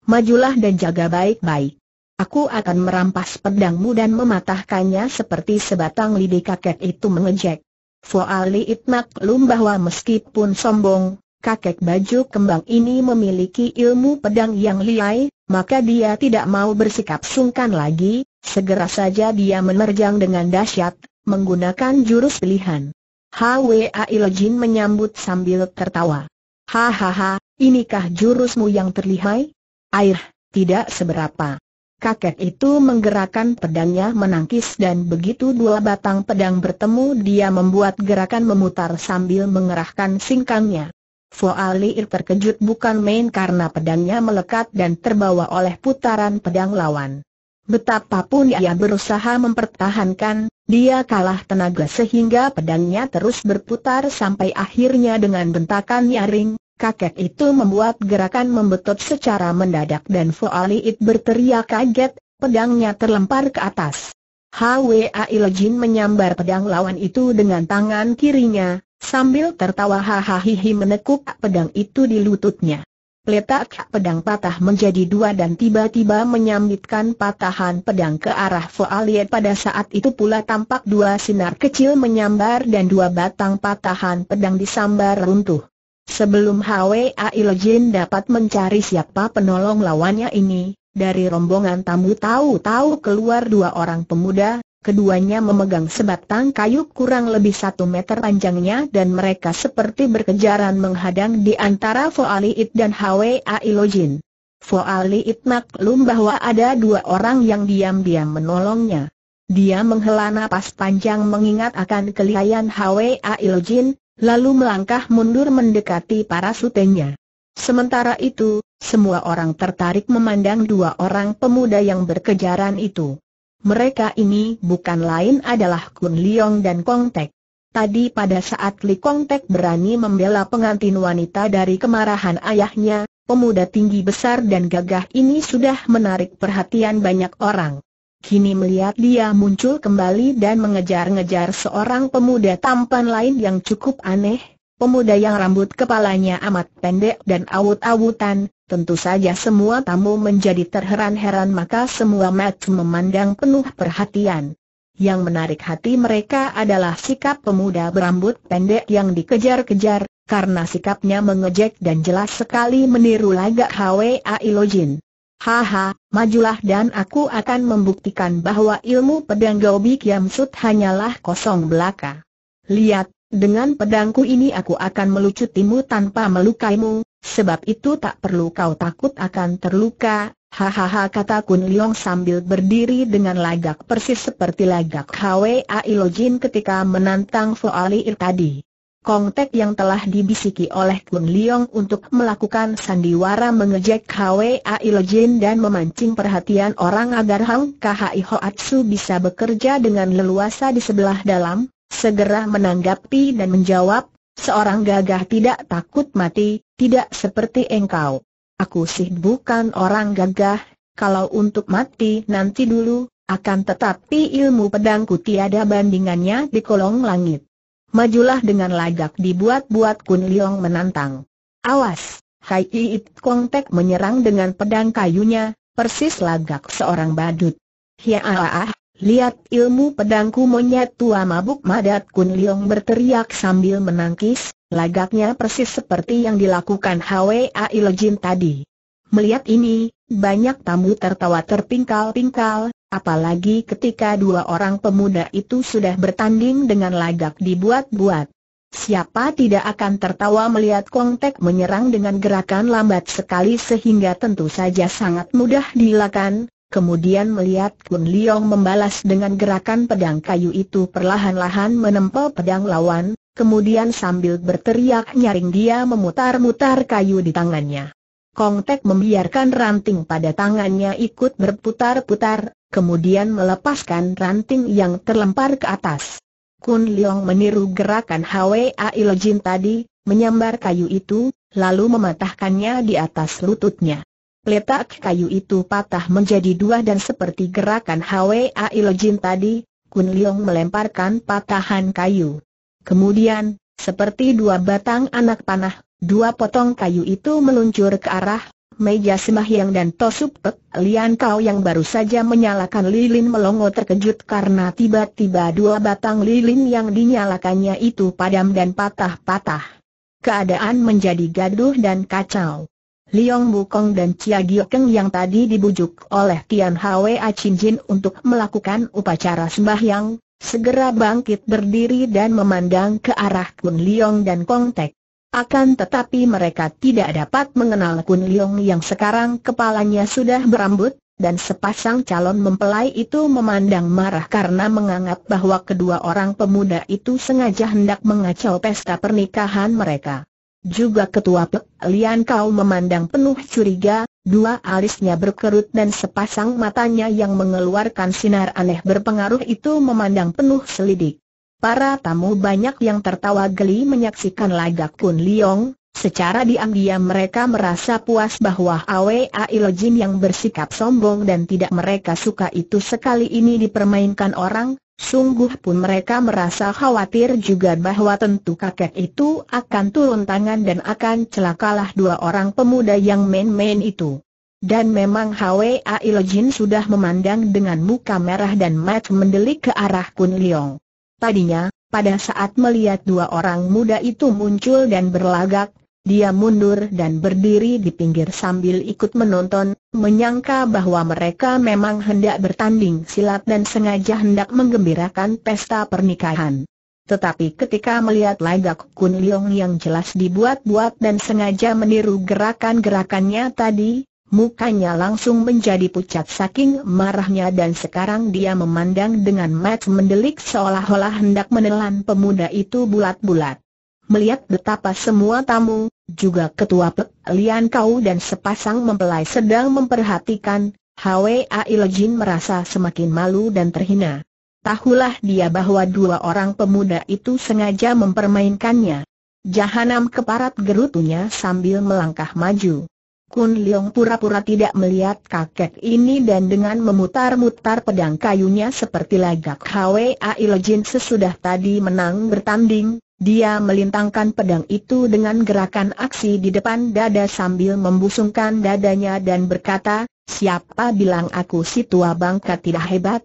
A: Majulah dan jaga baik-baik. Aku akan merampas pedangmu dan mematahkannya seperti sebatang lidi kakek itu mengejek. Foa Liit maklum bahwa meskipun sombong, kakek baju kembang ini memiliki ilmu pedang yang liai, maka dia tidak mau bersikap sungkan lagi, segera saja dia menerjang dengan dahsyat, menggunakan jurus pilihan. Hwa Ilojin menyambut sambil tertawa. Hahaha, inikah jurusmu yang terlihai? Air, tidak seberapa. Kakek itu menggerakkan pedangnya menangkis dan begitu dua batang pedang bertemu dia membuat gerakan memutar sambil mengerahkan singkangnya. Foa ir terkejut bukan main karena pedangnya melekat dan terbawa oleh putaran pedang lawan. Betapapun ia berusaha mempertahankan, dia kalah tenaga sehingga pedangnya terus berputar sampai akhirnya dengan bentakan nyaring, kakek itu membuat gerakan membetot secara mendadak dan Foaliit berteriak kaget, pedangnya terlempar ke atas. Hwa Iljin menyambar pedang lawan itu dengan tangan kirinya, Sambil tertawa hahaha menekuk pedang itu di lututnya. Letak pedang patah menjadi dua dan tiba-tiba menyambitkan patahan pedang ke arah Foalie pada saat itu pula tampak dua sinar kecil menyambar dan dua batang patahan pedang disambar runtuh. Sebelum HWAI Legend dapat mencari siapa penolong lawannya ini, dari rombongan tamu tahu-tahu keluar dua orang pemuda, Keduanya memegang sebatang kayu kurang lebih satu meter panjangnya dan mereka seperti berkejaran menghadang di antara Foali It dan Hwa Ilojin. Foali It maklum bahwa ada dua orang yang diam-diam menolongnya. Dia menghela napas panjang mengingat akan kelihayan Hwa Ilojin, lalu melangkah mundur mendekati para sutenya. Sementara itu, semua orang tertarik memandang dua orang pemuda yang berkejaran itu. Mereka ini bukan lain adalah Kun Leong dan Kong Tek. Tadi pada saat Li Kong Tek berani membela pengantin wanita dari kemarahan ayahnya, pemuda tinggi besar dan gagah ini sudah menarik perhatian banyak orang. Kini melihat dia muncul kembali dan mengejar-ngejar seorang pemuda tampan lain yang cukup aneh, pemuda yang rambut kepalanya amat pendek dan awut-awutan, Tentu saja semua tamu menjadi terheran-heran maka semua mat memandang penuh perhatian. Yang menarik hati mereka adalah sikap pemuda berambut pendek yang dikejar-kejar, karena sikapnya mengejek dan jelas sekali meniru lagak Hwa Ilojin. Haha, majulah dan aku akan membuktikan bahwa ilmu pedang Gobi Kiam Sut hanyalah kosong belaka. Lihat, dengan pedangku ini aku akan melucutimu tanpa melukaimu, Sebab itu tak perlu kau takut akan terluka, hahaha kata Kun Liong sambil berdiri dengan lagak persis seperti lagak Hwa Ilojin ketika menantang Foali Ir tadi. Kongtek yang telah dibisiki oleh Kun Liong untuk melakukan sandiwara mengejek Hwa Ilojin dan memancing perhatian orang agar Hang Khai Hoatsu bisa bekerja dengan leluasa di sebelah dalam, segera menanggapi dan menjawab, Seorang gagah tidak takut mati, tidak seperti engkau. Aku sih bukan orang gagah, kalau untuk mati nanti dulu, akan tetapi ilmu pedangku tiada bandingannya di kolong langit. Majulah dengan lagak dibuat-buat Kun Liong menantang. Awas, Hai Iit Kong Tek menyerang dengan pedang kayunya, persis lagak seorang badut. Hiaaah, Lihat ilmu pedangku monyet tua mabuk madat Kun Liong berteriak sambil menangkis, lagaknya persis seperti yang dilakukan Hwai Lejin tadi. Melihat ini, banyak tamu tertawa terpingkal-pingkal, apalagi ketika dua orang pemuda itu sudah bertanding dengan lagak dibuat-buat. Siapa tidak akan tertawa melihat kontek menyerang dengan gerakan lambat sekali sehingga tentu saja sangat mudah dilakukan, kemudian melihat Kun Leong membalas dengan gerakan pedang kayu itu perlahan-lahan menempel pedang lawan, kemudian sambil berteriak nyaring dia memutar-mutar kayu di tangannya. Kong Tek membiarkan ranting pada tangannya ikut berputar-putar, kemudian melepaskan ranting yang terlempar ke atas. Kun Leong meniru gerakan Hwa Ilojin tadi, menyambar kayu itu, lalu mematahkannya di atas lututnya. Letak kayu itu patah menjadi dua dan seperti gerakan Hwa Ilojin tadi, Kun Leong melemparkan patahan kayu. Kemudian, seperti dua batang anak panah, dua potong kayu itu meluncur ke arah meja Semahyang dan Tosup Pek. Lian Kau yang baru saja menyalakan lilin melongo terkejut karena tiba-tiba dua batang lilin yang dinyalakannya itu padam dan patah-patah. Keadaan menjadi gaduh dan kacau. Liong Bukong dan Chia Giokeng yang tadi dibujuk oleh Tian Hwa Chin Jin untuk melakukan upacara sembahyang, segera bangkit berdiri dan memandang ke arah Kun Liong dan Kong Tek. Akan tetapi mereka tidak dapat mengenal Kun Liong yang sekarang kepalanya sudah berambut, dan sepasang calon mempelai itu memandang marah karena menganggap bahwa kedua orang pemuda itu sengaja hendak mengacau pesta pernikahan mereka juga ketua Pek Lian Kau memandang penuh curiga, dua alisnya berkerut dan sepasang matanya yang mengeluarkan sinar aneh berpengaruh itu memandang penuh selidik. Para tamu banyak yang tertawa geli menyaksikan lagak Kun Liong, secara diam-diam mereka merasa puas bahwa Awei Lojin yang bersikap sombong dan tidak mereka suka itu sekali ini dipermainkan orang, Sungguh pun mereka merasa khawatir juga bahwa tentu kakek itu akan turun tangan dan akan celakalah dua orang pemuda yang main-main itu. Dan memang Hwa Ilojin sudah memandang dengan muka merah dan mat mendelik ke arah Kun Leong. Tadinya, pada saat melihat dua orang muda itu muncul dan berlagak, dia mundur dan berdiri di pinggir sambil ikut menonton, menyangka bahwa mereka memang hendak bertanding silat dan sengaja hendak menggembirakan pesta pernikahan. Tetapi ketika melihat lagak Kun Leong yang jelas dibuat-buat dan sengaja meniru gerakan-gerakannya tadi, mukanya langsung menjadi pucat saking marahnya dan sekarang dia memandang dengan match mendelik seolah-olah hendak menelan pemuda itu bulat-bulat. Melihat betapa semua tamu, juga ketua Pek Lian Kau dan sepasang mempelai sedang memperhatikan, Hwa Ilojin merasa semakin malu dan terhina. Tahulah dia bahwa dua orang pemuda itu sengaja mempermainkannya. Jahanam keparat gerutunya sambil melangkah maju. Kun Leong pura-pura tidak melihat kakek ini dan dengan memutar-mutar pedang kayunya seperti lagak Hwa Ilojin sesudah tadi menang bertanding, dia melintangkan pedang itu dengan gerakan aksi di depan dada sambil membusungkan dadanya dan berkata, Siapa bilang aku si tua bangka tidak hebat?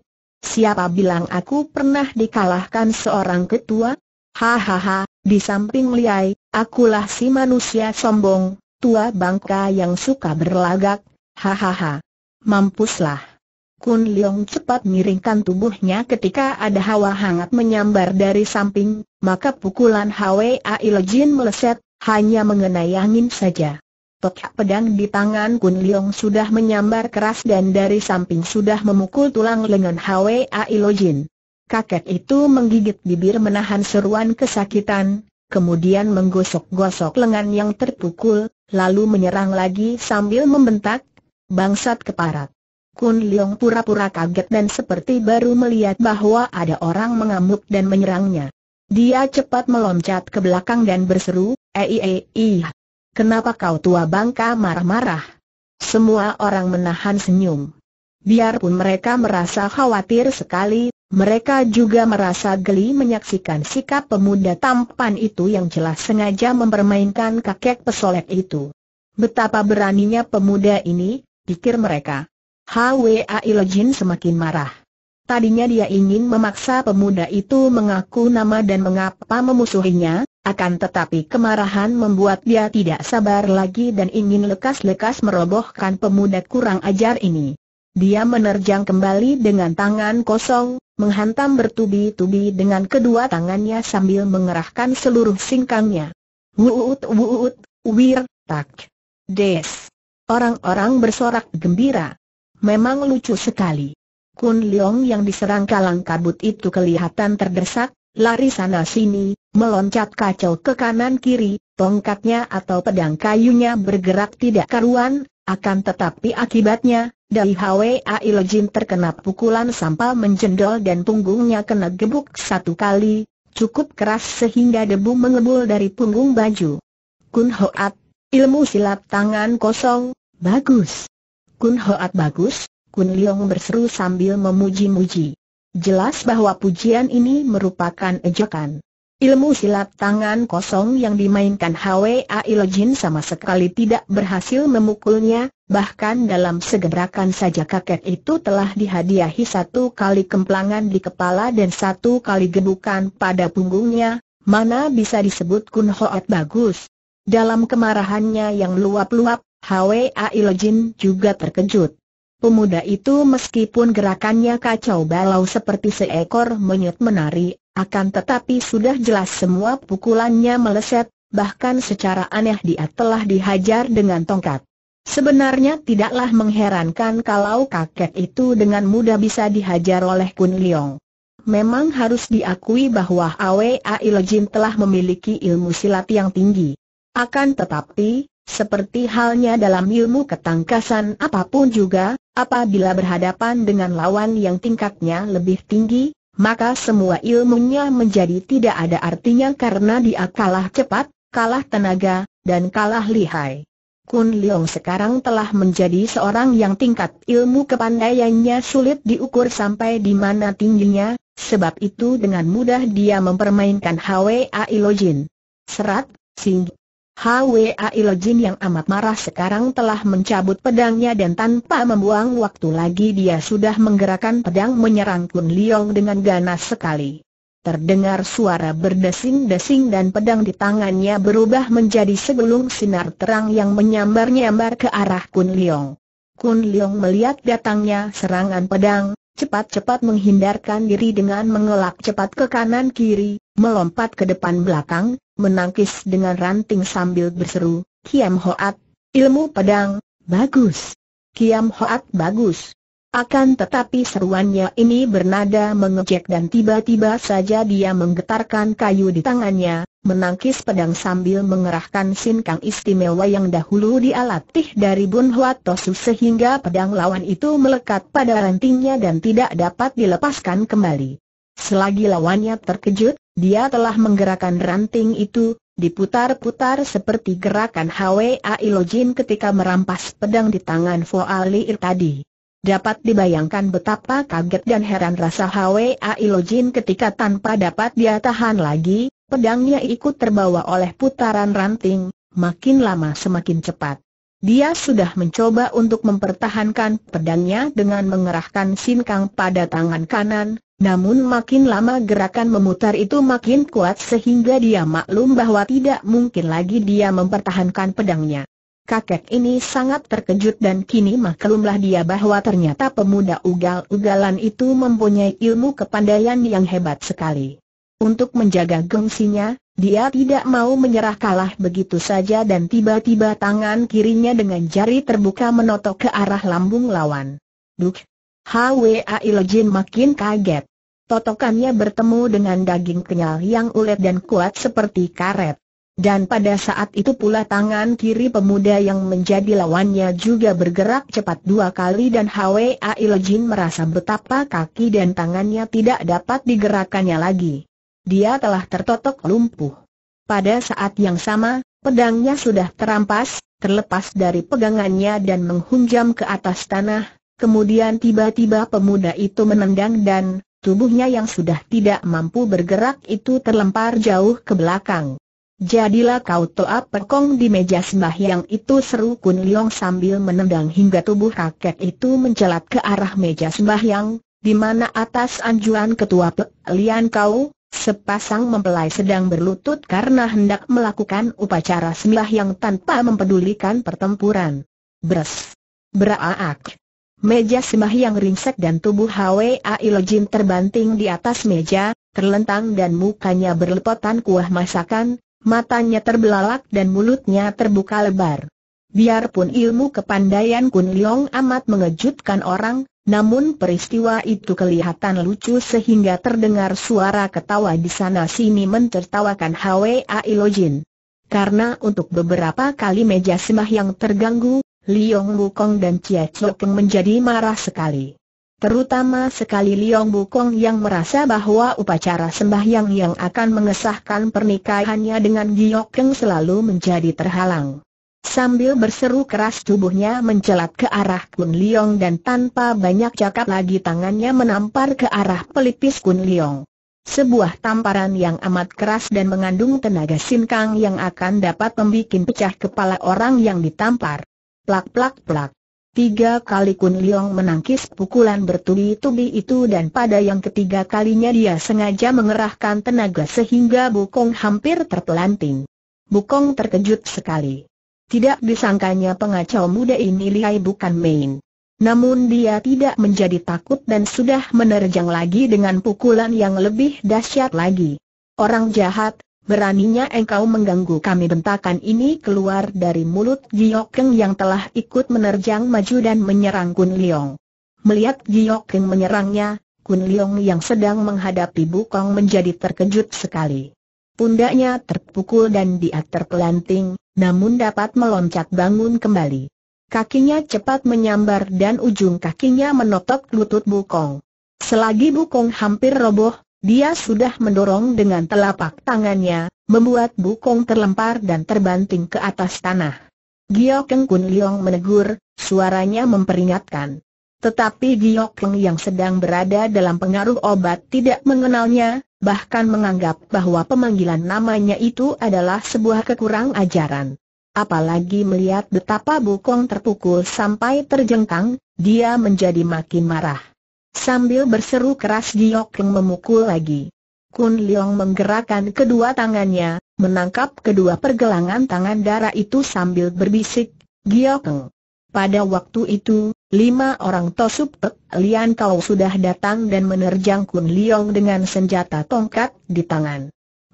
A: Siapa bilang aku pernah dikalahkan seorang ketua? Hahaha, di samping Liai, akulah si manusia sombong, tua bangka yang suka berlagak, hahaha. Mampuslah. Kun Leong cepat miringkan tubuhnya ketika ada hawa hangat menyambar dari samping, maka pukulan Hwa Jin meleset, hanya mengenai angin saja. Tokak pedang di tangan Kun Leong sudah menyambar keras dan dari samping sudah memukul tulang lengan Hwa Jin. Kakek itu menggigit bibir menahan seruan kesakitan, kemudian menggosok-gosok lengan yang terpukul, lalu menyerang lagi sambil membentak, bangsat keparat. Kun Leong pura-pura kaget dan seperti baru melihat bahwa ada orang mengamuk dan menyerangnya. Dia cepat meloncat ke belakang dan berseru, Ei ei ei, ah, kenapa kau tua bangka marah-marah? Semua orang menahan senyum. Biarpun mereka merasa khawatir sekali, mereka juga merasa geli menyaksikan sikap pemuda tampan itu yang jelas sengaja mempermainkan kakek pesolek itu. Betapa beraninya pemuda ini, pikir mereka. Hwa Lojin semakin marah. Tadinya dia ingin memaksa pemuda itu mengaku nama dan mengapa memusuhinya, akan tetapi kemarahan membuat dia tidak sabar lagi dan ingin lekas-lekas merobohkan pemuda kurang ajar ini. Dia menerjang kembali dengan tangan kosong, menghantam bertubi-tubi dengan kedua tangannya sambil mengerahkan seluruh singkangnya. Wuut wuut, wir, tak. Des. Orang-orang bersorak gembira. Memang lucu sekali. Kun Leong yang diserang kalang kabut itu kelihatan terdesak, lari sana-sini, meloncat kacau ke kanan-kiri, tongkatnya atau pedang kayunya bergerak tidak karuan, akan tetapi akibatnya, Dai Hwa Ilojin terkena pukulan sampal menjendol dan punggungnya kena gebuk satu kali, cukup keras sehingga debu mengebul dari punggung baju. Kun Hoat, ilmu silat tangan kosong, bagus. Kun Hoat bagus, Kun Leong berseru sambil memuji-muji. Jelas bahwa pujian ini merupakan ejekan. Ilmu silat tangan kosong yang dimainkan Hwa Ilojin sama sekali tidak berhasil memukulnya, bahkan dalam segerakan saja kakek itu telah dihadiahi satu kali kemplangan di kepala dan satu kali gebukan pada punggungnya, mana bisa disebut kun hoat bagus. Dalam kemarahannya yang luap-luap, Hwai Lejin juga terkejut. Pemuda itu meskipun gerakannya kacau balau seperti seekor monyet menari, akan tetapi sudah jelas semua pukulannya meleset, bahkan secara aneh dia telah dihajar dengan tongkat. Sebenarnya tidaklah mengherankan kalau kakek itu dengan mudah bisa dihajar oleh Kun Liong. Memang harus diakui bahwa Awei Lejin telah memiliki ilmu silat yang tinggi. Akan tetapi, seperti halnya dalam ilmu ketangkasan apapun juga, apabila berhadapan dengan lawan yang tingkatnya lebih tinggi, maka semua ilmunya menjadi tidak ada artinya karena dia kalah cepat, kalah tenaga, dan kalah lihai. Kun Leong sekarang telah menjadi seorang yang tingkat ilmu kepandaiannya sulit diukur sampai di mana tingginya, sebab itu dengan mudah dia mempermainkan Hwa Ilojin. Serat, Sing, Hwa Ilojin yang amat marah sekarang telah mencabut pedangnya dan tanpa membuang waktu lagi dia sudah menggerakkan pedang menyerang Kun Liong dengan ganas sekali. Terdengar suara berdesing-desing dan pedang di tangannya berubah menjadi segelung sinar terang yang menyambar-nyambar ke arah Kun Liong. Kun Liong melihat datangnya serangan pedang, cepat-cepat menghindarkan diri dengan mengelak cepat ke kanan kiri, melompat ke depan belakang, menangkis dengan ranting sambil berseru, Kiam Hoat, ilmu pedang, bagus. Kiam Hoat bagus. Akan tetapi seruannya ini bernada mengejek dan tiba-tiba saja dia menggetarkan kayu di tangannya, menangkis pedang sambil mengerahkan sinkang istimewa yang dahulu dialatih dari Bun Hoat Tosu sehingga pedang lawan itu melekat pada rantingnya dan tidak dapat dilepaskan kembali. Selagi lawannya terkejut, dia telah menggerakkan ranting itu, diputar-putar seperti gerakan Hwa Ilojin ketika merampas pedang di tangan Foalir tadi. Dapat dibayangkan betapa kaget dan heran rasa Hwa Ilojin ketika tanpa dapat dia tahan lagi, pedangnya ikut terbawa oleh putaran ranting, makin lama semakin cepat. Dia sudah mencoba untuk mempertahankan pedangnya dengan mengerahkan sinkang pada tangan kanan, namun makin lama gerakan memutar itu makin kuat sehingga dia maklum bahwa tidak mungkin lagi dia mempertahankan pedangnya. Kakek ini sangat terkejut dan kini maklumlah dia bahwa ternyata pemuda ugal-ugalan itu mempunyai ilmu kepandaian yang hebat sekali. Untuk menjaga gengsinya, dia tidak mau menyerah kalah begitu saja dan tiba-tiba tangan kirinya dengan jari terbuka menotok ke arah lambung lawan. Duk! Hwa Ilojin makin kaget. Totokannya bertemu dengan daging kenyal yang ulet dan kuat seperti karet. Dan pada saat itu pula tangan kiri pemuda yang menjadi lawannya juga bergerak cepat dua kali dan Hwa Ilojin merasa betapa kaki dan tangannya tidak dapat digerakannya lagi. Dia telah tertotok lumpuh. Pada saat yang sama, pedangnya sudah terampas, terlepas dari pegangannya dan menghunjam ke atas tanah, kemudian tiba-tiba pemuda itu menendang dan tubuhnya yang sudah tidak mampu bergerak itu terlempar jauh ke belakang. Jadilah kau toa pekong di meja sembahyang itu seru Kun Liong sambil menendang hingga tubuh kakek itu mencelat ke arah meja sembahyang, di mana atas anjuran ketua pe Lian Kau, Sepasang mempelai sedang berlutut karena hendak melakukan upacara yang tanpa mempedulikan pertempuran. Bres. Beraak. Meja yang ringsek dan tubuh Hwa Ilojin terbanting di atas meja, terlentang dan mukanya berlepotan kuah masakan, matanya terbelalak dan mulutnya terbuka lebar. Biarpun ilmu kepandaian Kun Liong amat mengejutkan orang, namun peristiwa itu kelihatan lucu sehingga terdengar suara ketawa di sana-sini mentertawakan Hwa Ilojin. Karena untuk beberapa kali meja semah yang terganggu, Liong Bukong dan Chia Chokeng menjadi marah sekali. Terutama sekali Liong Bukong yang merasa bahwa upacara sembahyang yang akan mengesahkan pernikahannya dengan Giyokeng selalu menjadi terhalang. Sambil berseru keras tubuhnya mencelat ke arah Kun Liong dan tanpa banyak cakap lagi tangannya menampar ke arah pelipis Kun Liong. Sebuah tamparan yang amat keras dan mengandung tenaga sinkang yang akan dapat membuat pecah kepala orang yang ditampar. Plak plak plak. Tiga kali Kun Liong menangkis pukulan bertubi-tubi itu dan pada yang ketiga kalinya dia sengaja mengerahkan tenaga sehingga Bukong hampir terpelanting. Bukong terkejut sekali. Tidak disangkanya pengacau muda ini lihai bukan main. Namun dia tidak menjadi takut dan sudah menerjang lagi dengan pukulan yang lebih dahsyat lagi. Orang jahat, beraninya engkau mengganggu kami bentakan ini keluar dari mulut Giokeng yang telah ikut menerjang maju dan menyerang Kun Leong. Melihat Giokeng menyerangnya, Kun Leong yang sedang menghadapi Bukong menjadi terkejut sekali. Pundaknya terpukul dan dia terpelanting, namun dapat meloncat bangun kembali. Kakinya cepat menyambar dan ujung kakinya menotok lutut Bukong. Selagi Bukong hampir roboh, dia sudah mendorong dengan telapak tangannya, membuat Bukong terlempar dan terbanting ke atas tanah. Giokeng Keng Kun Leong menegur, suaranya memperingatkan. Tetapi Giokeng yang sedang berada dalam pengaruh obat tidak mengenalnya, bahkan menganggap bahwa pemanggilan namanya itu adalah sebuah kekurang ajaran. Apalagi melihat betapa Bukong terpukul sampai terjengkang, dia menjadi makin marah. Sambil berseru keras Giokeng memukul lagi. Kun Leong menggerakkan kedua tangannya, menangkap kedua pergelangan tangan darah itu sambil berbisik, Giokeng, pada waktu itu, lima orang Tosup Pek eh, Lian Kau sudah datang dan menerjang Kun Liong dengan senjata tongkat di tangan.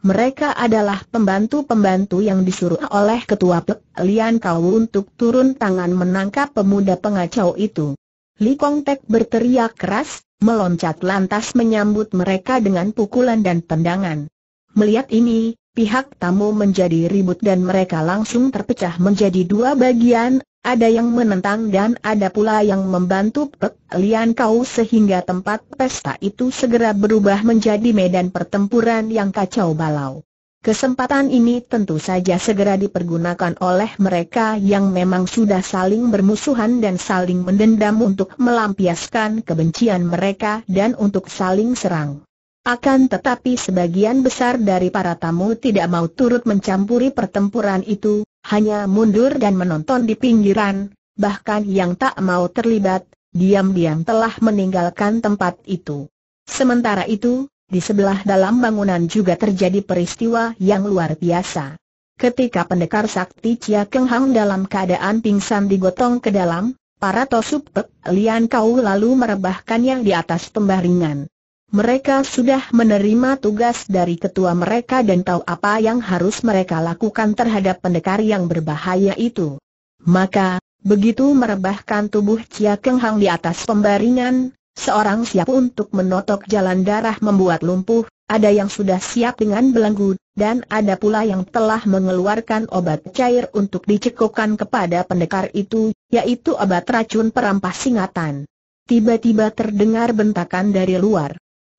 A: Mereka adalah pembantu-pembantu yang disuruh oleh Ketua Pek eh, Lian Kau untuk turun tangan menangkap pemuda pengacau itu. Li Kong Tek berteriak keras, meloncat lantas menyambut mereka dengan pukulan dan tendangan. Melihat ini, pihak tamu menjadi ribut dan mereka langsung terpecah menjadi dua bagian, ada yang menentang dan ada pula yang membantu Pek Lian Kau sehingga tempat pesta itu segera berubah menjadi medan pertempuran yang kacau balau. Kesempatan ini tentu saja segera dipergunakan oleh mereka yang memang sudah saling bermusuhan dan saling mendendam untuk melampiaskan kebencian mereka dan untuk saling serang. Akan tetapi sebagian besar dari para tamu tidak mau turut mencampuri pertempuran itu, hanya mundur dan menonton di pinggiran, bahkan yang tak mau terlibat, diam-diam telah meninggalkan tempat itu. Sementara itu, di sebelah dalam bangunan juga terjadi peristiwa yang luar biasa. Ketika pendekar sakti Chia Keng Hang dalam keadaan pingsan digotong ke dalam, para pek Lian Kau lalu merebahkannya di atas pembaringan. Mereka sudah menerima tugas dari ketua mereka dan tahu apa yang harus mereka lakukan terhadap pendekar yang berbahaya itu. Maka, begitu merebahkan tubuh Chia Keng Hang di atas pembaringan, seorang siap untuk menotok jalan darah membuat lumpuh, ada yang sudah siap dengan belenggu, dan ada pula yang telah mengeluarkan obat cair untuk dicekokkan kepada pendekar itu, yaitu obat racun perampas singatan. Tiba-tiba terdengar bentakan dari luar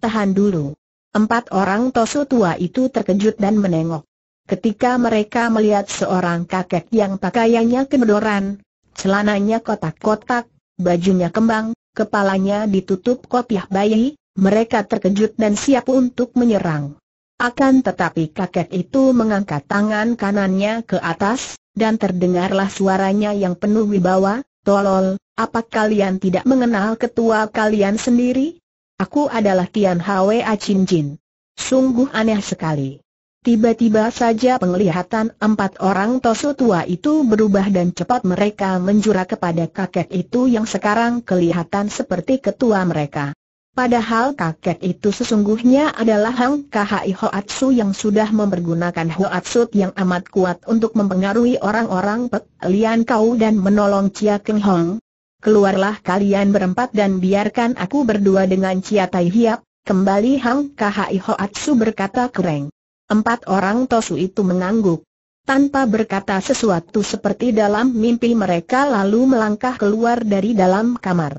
A: tahan dulu. Empat orang tosu tua itu terkejut dan menengok. Ketika mereka melihat seorang kakek yang pakaiannya kemedoran, celananya kotak-kotak, bajunya kembang, kepalanya ditutup kopiah bayi, mereka terkejut dan siap untuk menyerang. Akan tetapi kakek itu mengangkat tangan kanannya ke atas, dan terdengarlah suaranya yang penuh wibawa, Tolol, apa kalian tidak mengenal ketua kalian sendiri? Aku adalah Tian Hwa Chin Jin. Sungguh aneh sekali. Tiba-tiba saja penglihatan empat orang tosu tua itu berubah dan cepat mereka menjura kepada kakek itu yang sekarang kelihatan seperti ketua mereka. Padahal kakek itu sesungguhnya adalah Hang Kahai Hoatsu yang sudah mempergunakan Hoatsu yang amat kuat untuk mempengaruhi orang-orang Pek Lian Kau dan menolong Chia Keng Hong. Keluarlah kalian berempat dan biarkan aku berdua dengan Cia Tai Hiap, kembali Hang Kahai Hoatsu berkata kereng. Empat orang Tosu itu mengangguk. Tanpa berkata sesuatu seperti dalam mimpi mereka lalu melangkah keluar dari dalam kamar.